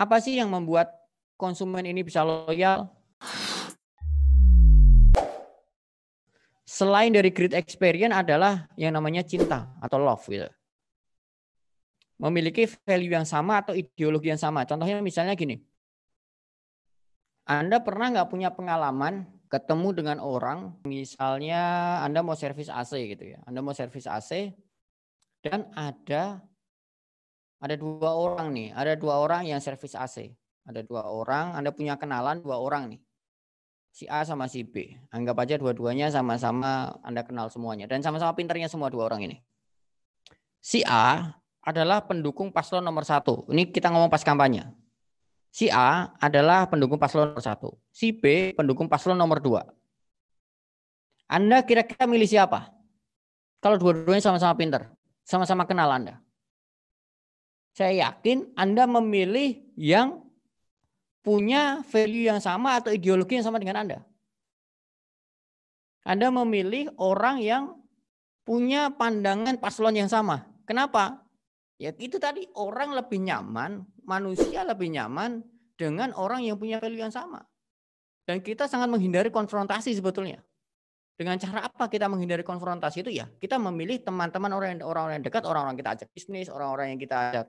Apa sih yang membuat konsumen ini bisa loyal? Selain dari great experience adalah yang namanya cinta atau love gitu. Memiliki value yang sama atau ideologi yang sama. Contohnya misalnya gini. Anda pernah nggak punya pengalaman ketemu dengan orang, misalnya Anda mau servis AC gitu ya. Anda mau servis AC dan ada ada dua orang nih, ada dua orang yang servis AC. Ada dua orang, Anda punya kenalan dua orang nih. Si A sama si B. Anggap aja dua-duanya sama-sama Anda kenal semuanya. Dan sama-sama pinternya semua dua orang ini. Si A adalah pendukung paslon nomor satu. Ini kita ngomong pas kampanye. Si A adalah pendukung paslon nomor satu. Si B pendukung paslon nomor dua. Anda kira-kira milih siapa? Kalau dua-duanya sama-sama pinter, sama-sama kenal Anda. Saya yakin Anda memilih yang punya value yang sama atau ideologi yang sama dengan Anda. Anda memilih orang yang punya pandangan paslon yang sama. Kenapa? Ya itu tadi orang lebih nyaman, manusia lebih nyaman dengan orang yang punya value yang sama. Dan kita sangat menghindari konfrontasi sebetulnya. Dengan cara apa kita menghindari konfrontasi itu ya? Kita memilih teman-teman orang orang yang dekat, orang-orang kita ajak bisnis, orang-orang yang kita ajak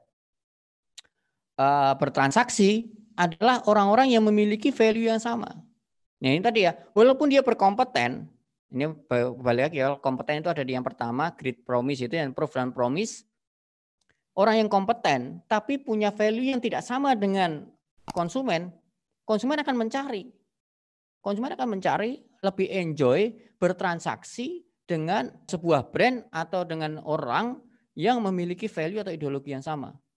uh, bertransaksi adalah orang-orang yang memiliki value yang sama. Nah ini tadi ya, walaupun dia berkompeten, ini balik lagi ya, kompeten itu ada di yang pertama, great promise itu yang proof dan promise. Orang yang kompeten tapi punya value yang tidak sama dengan konsumen, konsumen akan mencari. Konsumen akan mencari lebih enjoy bertransaksi dengan sebuah brand atau dengan orang yang memiliki value atau ideologi yang sama.